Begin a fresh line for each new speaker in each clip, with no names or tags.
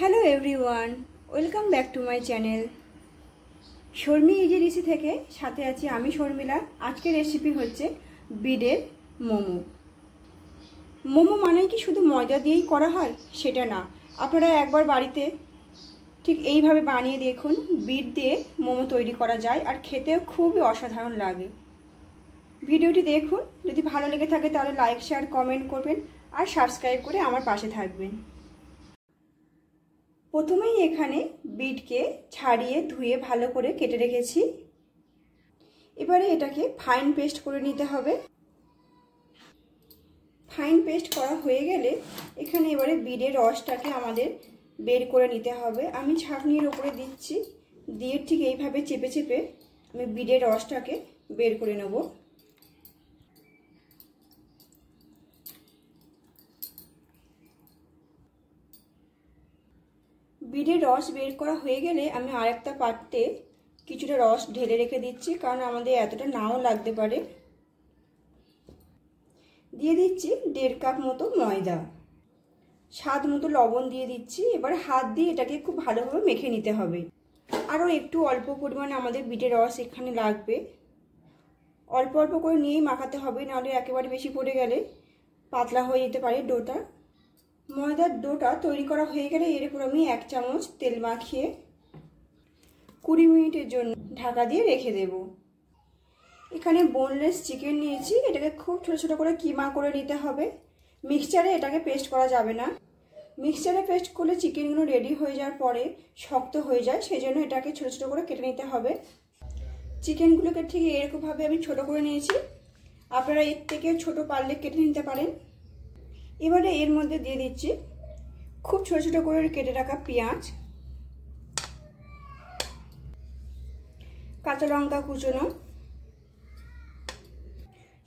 hello everyone welcome back to my channel Sharmi easy recipe থেকে সাথে আছি আমি শর্মিলা আজকের রেসিপি হচ্ছে বিডের মোমো মোমো মানে কি শুধু ময়দা দিয়েই করা হয় সেটা না আপনারা একবার বাড়িতে ঠিক এইভাবে বানিয়ে দেখুন বিট দিয়ে মোমো তৈরি করা যায় আর খেতেও খুবই অসাধারণ লাগে ভিডিওটি দেখুন যদি ভালো লেগে থাকে তাহলে লাইক শেয়ার কমেন্ট করবেন আর সাবস্ক্রাইব করে আমার পাশে থাকবেন প্রথমেই এখানে বিটকে ছাড়িয়ে ধুয়ে ভালো করে কেটে রেখেছি এবারে এটাকে ফাইন পেস্ট করে নিতে হবে ফাইন পেস্ট করা হয়ে গেলে এখানে এবারে বিটের রসটাকে আমাদের বের করে নিতে হবে আমি ছাঁকনির ওপরে দিচ্ছি দিয়ে ঠিক এইভাবে চেপে চেপে আমি বিটের রসটাকে বের করে নেবো বিডের রস বের করা হয়ে গেলে আমি আরেকটা পাত্রে কিছুটা রস ঢেলে রেখে দিচ্ছি কারণ আমাদের এতটা নাও লাগতে পারে দিয়ে দিচ্ছি দেড় কাপ মতো ময়দা স্বাদ মতো লবণ দিয়ে দিচ্ছি এবার হাত দিয়ে এটাকে খুব ভালোভাবে মেখে নিতে হবে আরও একটু অল্প পরিমাণে আমাদের বিটের রস এখানে লাগবে অল্প অল্প করে নিয়েই মাখাতে হবে নাহলে একেবারে বেশি পড়ে গেলে পাতলা হয়ে যেতে পারে ডোটা ময়দার ডোটা তৈরি করা হয়ে গেলে এর উপর আমি এক চামচ তেল মাখিয়ে কুড়ি মিনিটের জন্য ঢাকা দিয়ে রেখে দেব এখানে বোনলেস চিকেন নিয়েছি এটাকে খুব ছোটো ছোটো করে কিমা করে নিতে হবে মিক্সচারে এটাকে পেস্ট করা যাবে না মিক্সচারে পেস্ট করলে চিকেনগুলো রেডি হয়ে যাওয়ার পরে শক্ত হয়ে যায় সেই জন্য এটাকে ছোটো ছোটো করে কেটে নিতে হবে চিকেনগুলোকে ঠিক এরকমভাবে আমি ছোট করে নিয়েছি আপনারা এর থেকে ছোট পারলে কেটে নিতে পারেন এবারে এর মধ্যে দিয়ে দিচ্ছি খুব ছোট ছোট করে কেটে রাখা পেঁয়াজ কাঁচা লঙ্কা কুচনো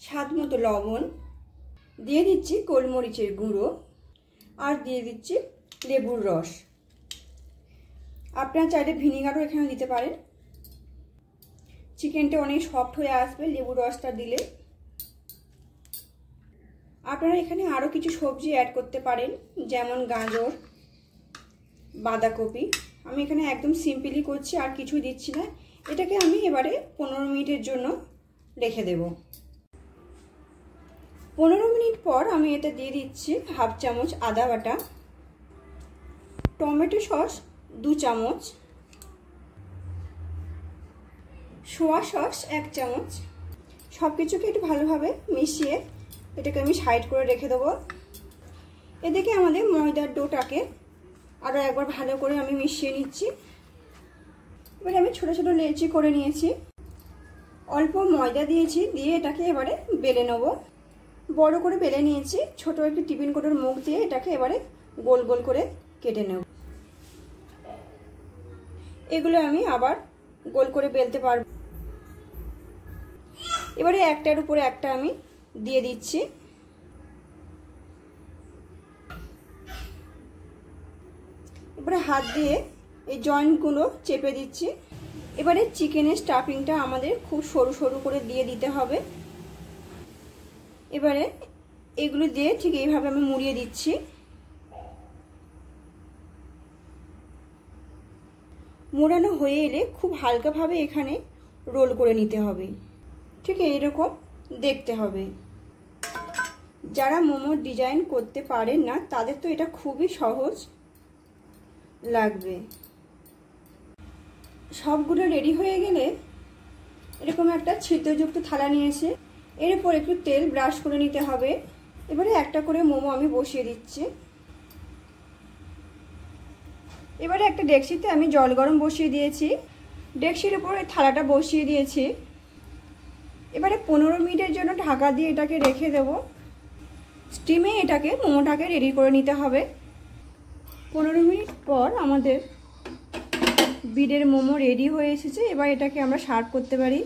স্বাদ মতো লবণ দিয়ে দিচ্ছি গোলমরিচের গুঁড়ো আর দিয়ে দিচ্ছি লেবুর রস আপনারা চাইলে ভিনিগারও এখানে দিতে পারেন চিকেনটা অনেক সফট হয়ে আসবে লেবুর রসটা দিলে আপনারা এখানে আরও কিছু সবজি অ্যাড করতে পারেন যেমন গাজর বাঁধাকপি আমি এখানে একদম সিম্পলি করছি আর কিছু দিচ্ছি না এটাকে আমি এবারে পনেরো মিনিটের জন্য রেখে দেব পনেরো মিনিট পর আমি এটা দিয়ে দিচ্ছি হাফ চামচ আদা বাটা টমেটো সস দু চামচ সোয়া সস এক চামচ সব কিছুকে একটু ভালোভাবে মিশিয়ে এটাকে আমি সাইড করে রেখে দেবো এদিকে আমাদের ময়দার ডোটাকে আরও একবার ভালো করে আমি মিশিয়ে নিচ্ছি এবারে আমি ছোটো ছোটো লেচি করে নিয়েছি অল্প ময়দা দিয়েছি দিয়ে এটাকে এবারে বেলে নেব বড় করে বেলে নিয়েছি ছোট একটি টিফিন কোটোর মুখ দিয়ে এটাকে এবারে গোল গোল করে কেটে নেব এগুলো আমি আবার গোল করে বেলতে পারব এবারে একটার উপরে একটা আমি দিয়ে দিচ্ছি এবারে হাত দিয়ে এই জয়েন্টগুলো চেপে দিচ্ছি এবারে চিকেনের স্টাফিংটা আমাদের খুব সরু সরু করে দিয়ে দিতে হবে এবারে এগুলো দিয়ে ঠিক এইভাবে আমি মুড়িয়ে দিচ্ছি মোড়ানো হয়ে এলে খুব হালকাভাবে এখানে রোল করে নিতে হবে ঠিক এইরকম দেখতে হবে যারা মোমোর ডিজাইন করতে পারেন না তাদের তো এটা খুবই সহজ লাগবে সবগুলো রেডি হয়ে গেলে এরকম একটা ছিদ্রযুক্ত থালা নিয়ে এসে এর উপর একটু তেল ব্রাশ করে নিতে হবে এবারে একটা করে মোমো আমি বসিয়ে দিচ্ছি এবারে একটা ডেকসিতে আমি জল গরম বসিয়ে দিয়েছি ডেকসির উপর থালাটা বসিয়ে দিয়েছি এবারে পনেরো মিনিটের জন্য ঢাকা দিয়ে এটাকে রেখে দেব স্টিমে এটাকে মোমোটাকে রেডি করে নিতে হবে পনেরো মিনিট পর আমাদের বিডের মোমো রেডি হয়ে এসেছে এবার এটাকে আমরা সার্ভ করতে পারি